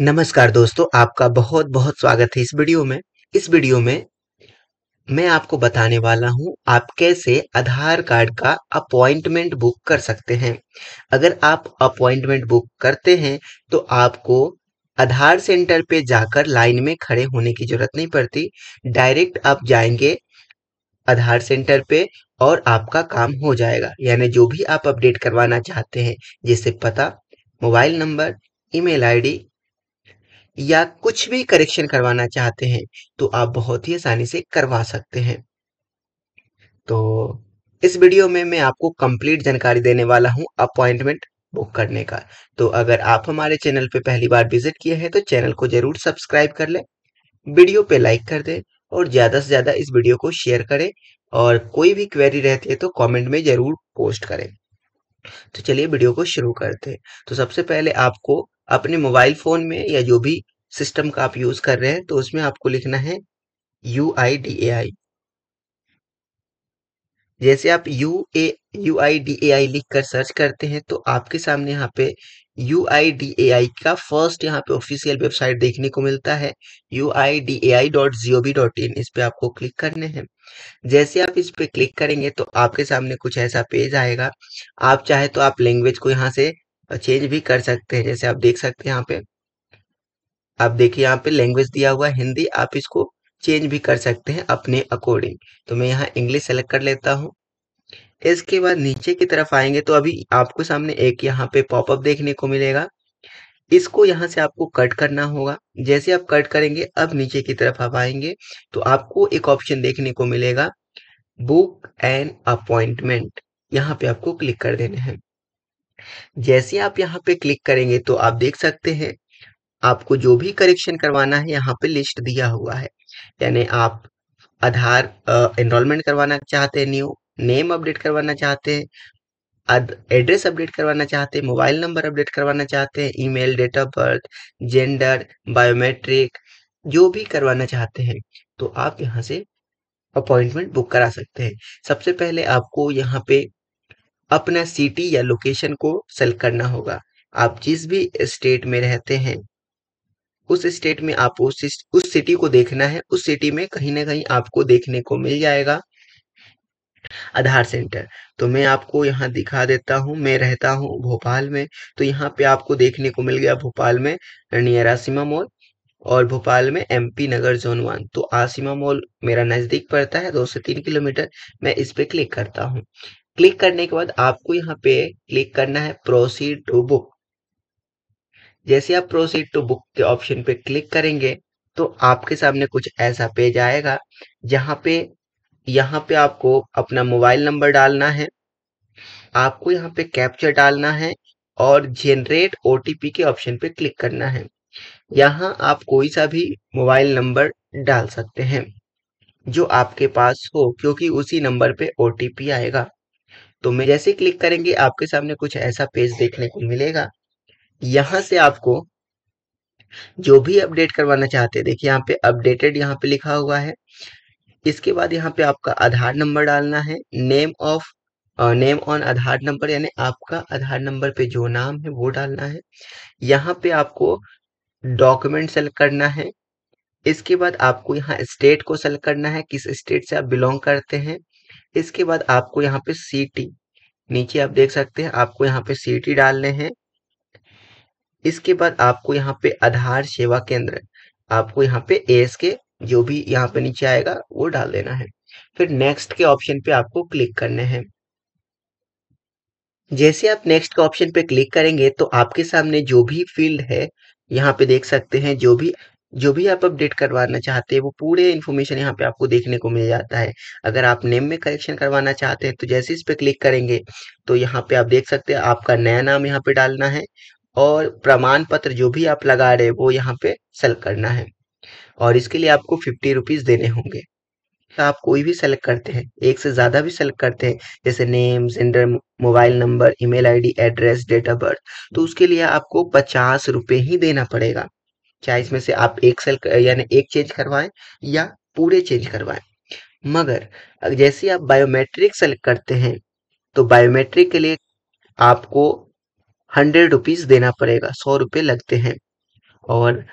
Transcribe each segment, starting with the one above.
नमस्कार दोस्तों आपका बहुत बहुत स्वागत है इस वीडियो में इस वीडियो में मैं आपको बताने वाला हूं आप कैसे आधार कार्ड का अपॉइंटमेंट बुक कर सकते हैं अगर आप अपॉइंटमेंट बुक करते हैं तो आपको आधार सेंटर पे जाकर लाइन में खड़े होने की जरूरत नहीं पड़ती डायरेक्ट आप जाएंगे आधार सेंटर पे और आपका काम हो जाएगा यानी जो भी आप अपडेट करवाना चाहते हैं जैसे पता मोबाइल नंबर ईमेल आईडी या कुछ भी करेक्शन करवाना चाहते हैं तो आप बहुत ही आसानी से करवा सकते हैं तो इस वीडियो में मैं आपको कंप्लीट जानकारी देने वाला हूं अपॉइंटमेंट बुक करने का तो अगर आप हमारे चैनल पे पहली बार विजिट किए हैं तो चैनल को जरूर सब्सक्राइब कर लें वीडियो पे लाइक कर दें और ज़्यादा से ज़्यादा इस वीडियो को शेयर करें और कोई भी क्वेरी रहती है तो कमेंट में ज़रूर पोस्ट करें तो चलिए वीडियो को शुरू करते हैं तो सबसे पहले आपको अपने मोबाइल फोन में या जो भी सिस्टम का आप यूज कर रहे हैं तो उसमें आपको लिखना है U I D A I जैसे आप U A U I D A I लिख कर सर्च करते हैं तो आपके सामने यहाँ पे यू आई डी ए आई का फर्स्ट यहाँ पे ऑफिशियल वेबसाइट देखने को मिलता है U I D A I dot G O V dot in इस पे आपको क्लिक करने हैं जैसे आप इस पर क्लिक करेंगे तो आपके सामने कुछ ऐसा पेज आएगा आप चाहे तो आप लैंग्वेज को यहाँ से चेंज भी कर सकते हैं जैसे आप देख सकते हैं यहाँ पे आप देखिए यहाँ पे लैंग्वेज दिया हुआ हिंदी आप इसको चेंज भी कर सकते हैं अपने अकॉर्डिंग तो मैं यहाँ इंग्लिश सेलेक्ट कर लेता हूँ इसके बाद नीचे की तरफ आएंगे तो अभी आपको सामने एक यहाँ पे पॉपअप देखने को मिलेगा इसको यहाँ से आपको कट करना होगा जैसे आप कट करेंगे अब नीचे की तरफ आप आएंगे तो आपको एक ऑप्शन देखने को मिलेगा बुक एंड अपॉइंटमेंट यहाँ पे आपको क्लिक कर देना है जैसे आप यहाँ पे क्लिक करेंगे तो आप देख सकते हैं आपको जो भी करेक्शन करवाना है यहाँ पे लिस्ट दिया हुआ है यानी आप आधार एनरोलमेंट करवाना चाहते हैं न्यू नेम अपडेट करवाना चाहते हैं एड्रेस अपडेट करवाना चाहते हैं मोबाइल नंबर अपडेट करवाना चाहते हैं email date of birth gender biometric जो भी करवाना चाहते हैं तो आप यहाँ से अपॉइंटमेंट बुक करा सकते हैं सबसे पहले आपको यहाँ पे अपना सिटी या लोकेशन को सेलेक्ट करना होगा आप जिस भी स्टेट में रहते हैं उस स्टेट में आप उस उस सिटी को देखना है उस सिटी में कहीं ना कहीं आपको देखने को मिल जाएगा आधार सेंटर तो मैं आपको यहाँ दिखा देता हूँ मैं रहता हूँ भोपाल में तो यहाँ पे आपको देखने को मिल गया भोपाल में आसिमा मॉल और भोपाल में एमपी नगर जोन वन तो आसिमा मॉल मेरा नज़दीक पड़ता है दो से तीन किलोमीटर मैं इस पे क्लिक करता हूँ क्लिक करने के बाद आपको यहाँ पे क्लिक करना है प्रोसीड टू बुक जैसे आप प्रोसीड टू बुक के ऑप्शन पे क्लिक करेंगे तो आपके सामने कुछ ऐसा पेज आएगा जहाँ पे यहाँ पे आपको अपना मोबाइल नंबर डालना है आपको यहाँ पे कैप्चर डालना है और जेनरेट ओटीपी के ऑप्शन पे क्लिक करना है यहाँ आप कोई सा भी मोबाइल नंबर डाल सकते हैं जो आपके पास हो क्योंकि उसी नंबर पे ओटीपी आएगा तो मैं जैसे क्लिक करेंगे आपके सामने कुछ ऐसा पेज देखने को मिलेगा यहाँ से आपको जो भी अपडेट करवाना चाहते हैं देखिए यहाँ पे अपडेटेड यहाँ पे लिखा हुआ है इसके बाद यहाँ पे आपका आधार नंबर डालना है name of name on Aadhaar number यानी आपका आधार नंबर पे जो नाम है वो डालना है यहाँ पे आपको डॉक्यूमेंट सेलेक्ट करना है इसके बाद आपको यहाँ स्टेट को सेलेक्ट करना है किस स्टेट से आप बिलोंग करते हैं इसके बाद आपको यहाँ पे सी टी नीचे आप देख सकते हैं आपको यहाँ पे सी टी डालने हैं इसके बाद आपको यहाँ पे आधार सेवा केंद्र आपको यहाँ पे एस के जो भी यहाँ पे नीचे आएगा वो डाल देना है फिर नेक्स्ट के ऑप्शन पे आपको क्लिक करने हैं जैसे आप नेक्स्ट के ऑप्शन पे क्लिक करेंगे तो आपके सामने जो भी फील्ड है यहाँ पे देख सकते हैं जो भी जो भी आप अपडेट करवाना चाहते हैं वो पूरे इन्फॉर्मेशन यहाँ पे आपको देखने को मिल जाता है अगर आप नेम में करेक्शन करवाना चाहते हैं तो जैसे इस पे क्लिक करेंगे तो यहाँ पे आप देख सकते हैं आपका नया नाम यहाँ पे डालना है और प्रमाण पत्र जो भी आप लगा रहे वो यहाँ पे सेलेक्ट करना है और इसके लिए आपको फिफ्टी रुपीज देने होंगे तो आप कोई भी सेलेक्ट करते हैं एक से ज्यादा भी सेलेक्ट करते हैं जैसे name gender mobile number email ID address date of birth तो उसके लिए आपको पचास रुपये ही देना पड़ेगा चाहे इसमें से आप एक सेल यानी एक चेंज करवाएं या पूरे चेंज करवाएं मगर जैसे आप बायोमेट्रिक सेलेक्ट करते हैं तो बायोमेट्रिक के लिए आपको हंड्रेड रुपीज देना पड़ेगा सौ रुपये लगते हैं और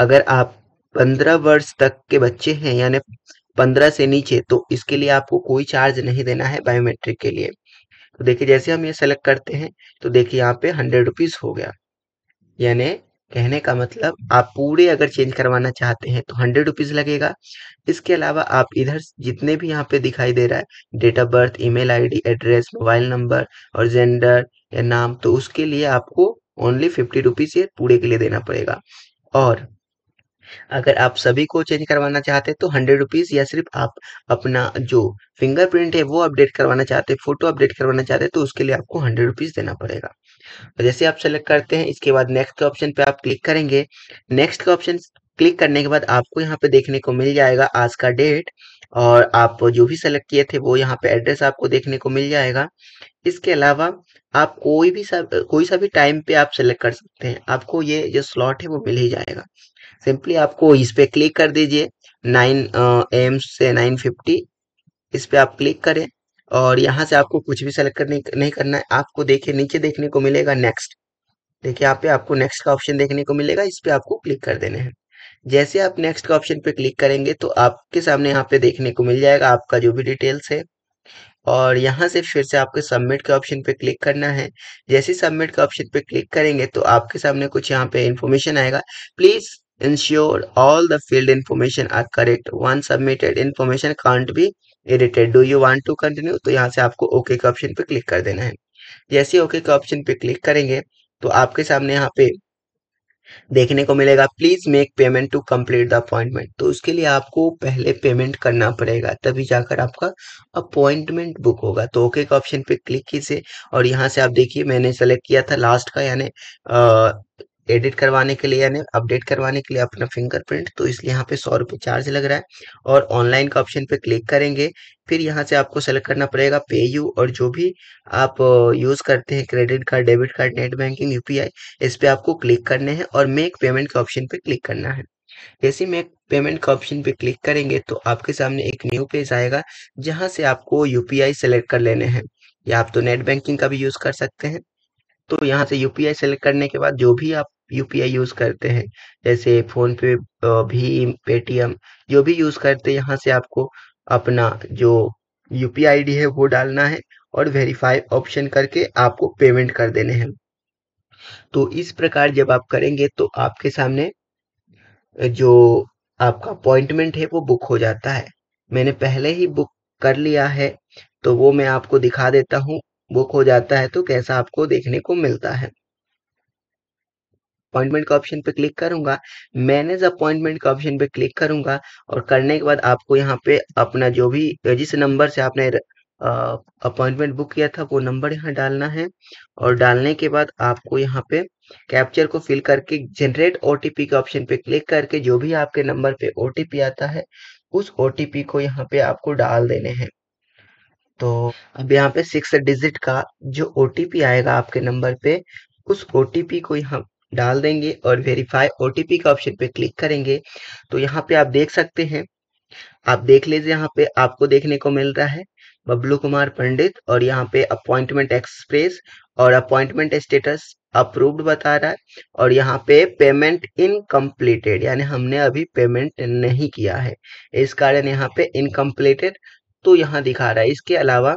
अगर आप पंद्रह वर्ष तक के बच्चे हैं यानी पंद्रह से नीचे तो इसके लिए आपको कोई चार्ज नहीं देना है बायोमेट्रिक के लिए तो देखिए जैसे हम ये सेलेक्ट करते हैं तो देखिए यहाँ पे हंड्रेड रुपीज हो गया यानी कहने का मतलब आप पूरे अगर चेंज करवाना चाहते हैं तो हंड्रेड रुपीज लगेगा इसके अलावा आप इधर जितने भी यहाँ पे दिखाई दे रहा है date of birth email ID address mobile number और जेंडर या नाम तो उसके लिए आपको ओनली फिफ्टी रुपीज ये पूरे के लिए देना पड़ेगा और अगर आप सभी को चेंज करवाना चाहते हैं तो हंड्रेड रुपीज़ या सिर्फ आप अपना जो फिंगरप्रिंट है वो अपडेट करवाना चाहते हैं फोटो अपडेट करवाना चाहते हैं तो उसके लिए आपको हंड्रेड रुपीज़ देना पड़ेगा तो जैसे आप सेलेक्ट करते हैं इसके बाद नेक्स्ट के ऑप्शन पे आप क्लिक करेंगे नेक्स्ट के ऑप्शन क्लिक करने के बाद आपको यहाँ पे देखने को मिल जाएगा आज का डेट और आप जो भी सेलेक्ट किए थे वो यहाँ पे एड्रेस आपको देखने को मिल जाएगा इसके अलावा आप कोई भी सा कोई सा भी टाइम पे आप सेलेक्ट कर सकते हैं आपको ये जो स्लॉट है वो मिल ही जाएगा सिंपली आपको इस पे क्लिक कर दीजिए नाइन एम से नाइन फिफ्टी इस पे आप क्लिक करें और यहाँ से आपको कुछ भी सेलेक्ट करने नहीं करना है आपको देखिए नीचे देखने को मिलेगा नेक्स्ट देखिए यहाँ पे आपको नेक्स्ट का ऑप्शन देखने को मिलेगा इस पे आपको क्लिक कर देने हैं जैसे आप नेक्स्ट का ऑप्शन पे क्लिक करेंगे तो आपके सामने यहाँ पे देखने को मिल जाएगा आपका जो भी डिटेल्स है और यहाँ से फिर से आपके सबमिट के ऑप्शन पे क्लिक करना है जैसे सबमिट के ऑप्शन पे क्लिक करेंगे तो आपके सामने कुछ यहाँ पे इन्फॉर्मेशन आएगा please Ensure all the field information are correct. Once submitted information can't be edited. Do you want to continue? to yahan se aapko okay ka option pe click kar dena hai jaise okay ka option pe click karenge to aapke samne yahan pe देखने को मिलेगा please make payment to complete the appointment तो उसके लिए आपको पहले payment करना पड़ेगा तभी जाकर आपका अपॉइंटमेंट बुक होगा तो ओके का ऑप्शन पे क्लिक कीजिए और यहाँ से आप देखिए मैंने सेलेक्ट किया था लास्ट का यानी एडिट करवाने के लिए यानी अपडेट करवाने के लिए अपना फिंगरप्रिंट तो इसलिए यहाँ पे सौ रुपये चार्ज लग रहा है और ऑनलाइन का ऑप्शन पे क्लिक करेंगे फिर यहाँ से आपको सेलेक्ट करना पड़ेगा पे यू और जो भी आप यूज़ करते हैं credit card debit card net banking UPI इस पर आपको क्लिक करने हैं और मेक पेमेंट के ऑप्शन पे क्लिक करना है जैसे मेक पेमेंट का ऑप्शन पे क्लिक करेंगे तो आपके सामने एक न्यू पेज आएगा जहां से आपको यूपीआई सेलेक्ट कर लेने हैं या आप तो नेट बैंकिंग का भी यूज कर सकते हैं तो यहाँ से यूपीआई सेलेक्ट करने के बाद जो भी आप यूपीआई यूज़ करते हैं जैसे फोन पे भीम पेटीएम जो भी यूज़ करते हैं यहाँ से आपको अपना जो यूपीआई आई डी है वो डालना है और वेरीफाई ऑप्शन करके आपको पेमेंट कर देने हैं तो इस प्रकार जब आप करेंगे तो आपके सामने जो आपका अपॉइंटमेंट है वो बुक हो जाता है मैंने पहले ही बुक कर लिया है तो वो मैं आपको दिखा देता हूँ बुक हो जाता है तो कैसा आपको देखने को मिलता है अपॉइंटमेंट का ऑप्शन पे क्लिक करूंगा मैनेज अपॉइंटमेंट का ऑप्शन पे क्लिक करूंगा और करने के बाद आपको यहाँ पे अपना जो भी जिस नंबर से आपने अपॉइंटमेंट बुक किया था वो नंबर यहाँ डालना है और डालने के बाद आपको यहाँ पे कैप्चर को फिल करके जनरेट ओटीपी के ऑप्शन पे क्लिक करके जो भी आपके नंबर पे ओटीपी आता है उस ओटीपी को यहाँ पे आपको डाल देने हैं तो अब यहाँ पे सिक्स डिजिट का जो ओटीपी आएगा आपके नंबर पे उस ओटीपी को यहाँ डाल देंगे और वेरीफाई ओटीपी का ऑप्शन पे क्लिक करेंगे तो यहाँ पे आप देख सकते हैं आप देख लीजिए यहाँ पे आपको देखने को मिल रहा है बबलू कुमार पंडित और यहाँ पे अपॉइंटमेंट एक्सप्रेस और अपॉइंटमेंट स्टेटस अप्रूव्ड बता रहा है और यहाँ पे पेमेंट इनकम्प्लीटेड यानी हमने अभी पेमेंट नहीं किया है इस कारण यहाँ पे इनकम्प्लीटेड तो यहाँ दिखा रहा है इसके अलावा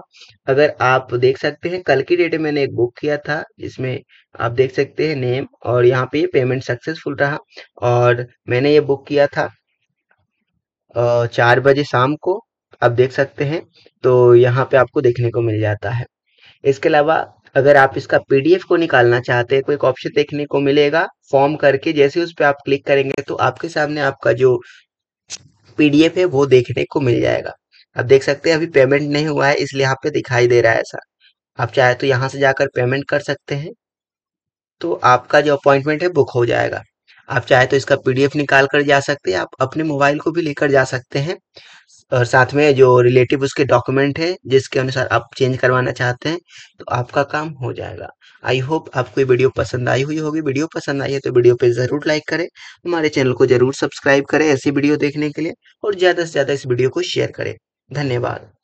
अगर आप देख सकते हैं कल की डेट में मैंने एक बुक किया था जिसमें आप देख सकते हैं नेम और यहाँ पे पेमेंट सक्सेसफुल रहा और मैंने ये बुक किया था चार बजे शाम को आप देख सकते हैं तो यहाँ पे आपको देखने को मिल जाता है इसके अलावा अगर आप इसका पीडीएफ को निकालना चाहते हैं कोई ऑप्शन देखने को मिलेगा फॉर्म करके जैसे उस पर आप क्लिक करेंगे तो आपके सामने आपका जो पीडीएफ है वो देखने को मिल जाएगा आप देख सकते हैं अभी पेमेंट नहीं हुआ है इसलिए यहाँ पे दिखाई दे रहा है ऐसा आप चाहे तो यहाँ से जाकर पेमेंट कर सकते हैं तो आपका जो अपॉइंटमेंट है बुक हो जाएगा आप चाहे तो इसका पीडीएफ निकाल कर जा सकते हैं आप अपने मोबाइल को भी लेकर जा सकते हैं और साथ में जो रिलेटिव उसके डॉक्यूमेंट है जिसके अनुसार आप चेंज करवाना चाहते हैं तो आपका काम हो जाएगा आई होप आपको ये वीडियो पसंद आई हुई होगी वीडियो पसंद आई है तो वीडियो पे ज़रूर लाइक करें हमारे चैनल को ज़रूर सब्सक्राइब करें ऐसी वीडियो देखने के लिए और ज़्यादा से ज़्यादा इस वीडियो को शेयर करें धन्यवाद